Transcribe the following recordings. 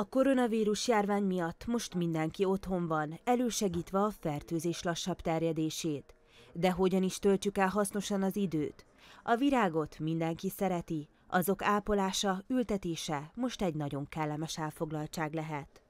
A koronavírus járvány miatt most mindenki otthon van, elősegítve a fertőzés lassabb terjedését. De hogyan is töltsük el hasznosan az időt? A virágot mindenki szereti, azok ápolása, ültetése most egy nagyon kellemes elfoglaltság lehet.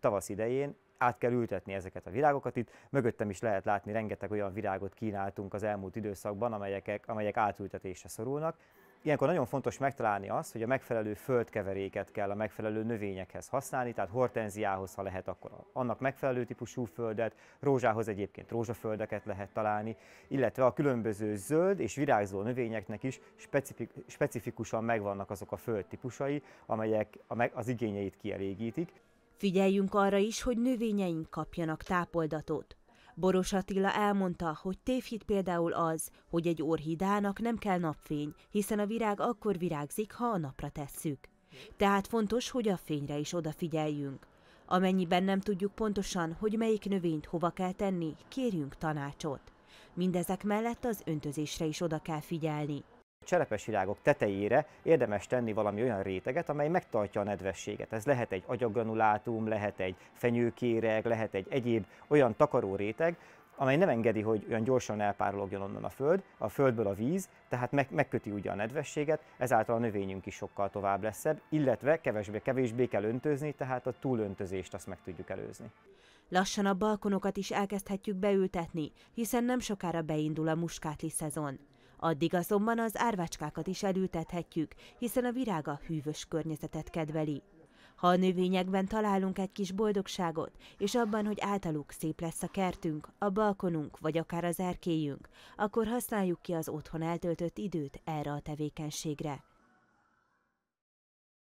Tavasz idején át kell ültetni ezeket a virágokat itt. Mögöttem is lehet látni, rengeteg olyan virágot kínáltunk az elmúlt időszakban, amelyek, amelyek átültetésre szorulnak. Ilyenkor nagyon fontos megtalálni azt, hogy a megfelelő földkeveréket kell a megfelelő növényekhez használni, tehát hortenziához, ha lehet, akkor annak megfelelő típusú földet, rózsához egyébként rózsaföldeket lehet találni, illetve a különböző zöld és virágzó növényeknek is specifik, specifikusan megvannak azok a földtípusai, amelyek az igényeit kielégítik. Figyeljünk arra is, hogy növényeink kapjanak tápoldatot. Boros Attila elmondta, hogy tévhit például az, hogy egy orhidának nem kell napfény, hiszen a virág akkor virágzik, ha a napra tesszük. Tehát fontos, hogy a fényre is odafigyeljünk. Amennyiben nem tudjuk pontosan, hogy melyik növényt hova kell tenni, kérjünk tanácsot. Mindezek mellett az öntözésre is oda kell figyelni virágok tetejére érdemes tenni valami olyan réteget, amely megtartja a nedvességet. Ez lehet egy agyaggranulátum, lehet egy fenyőkéreg, lehet egy egyéb olyan takaró réteg, amely nem engedi, hogy olyan gyorsan elpárologjon onnan a föld, a földből a víz, tehát meg, megköti ugye a nedvességet, ezáltal a növényünk is sokkal tovább lesz illetve kevesbé, kevésbé kell öntözni, tehát a túlöntözést azt meg tudjuk előzni. Lassan a balkonokat is elkezdhetjük beültetni, hiszen nem sokára beindul a muskátli szezon. Addig azonban az árvácskákat is elültethetjük, hiszen a virág a hűvös környezetet kedveli. Ha a növényekben találunk egy kis boldogságot, és abban, hogy általuk szép lesz a kertünk, a balkonunk, vagy akár az erkélyünk, akkor használjuk ki az otthon eltöltött időt erre a tevékenységre.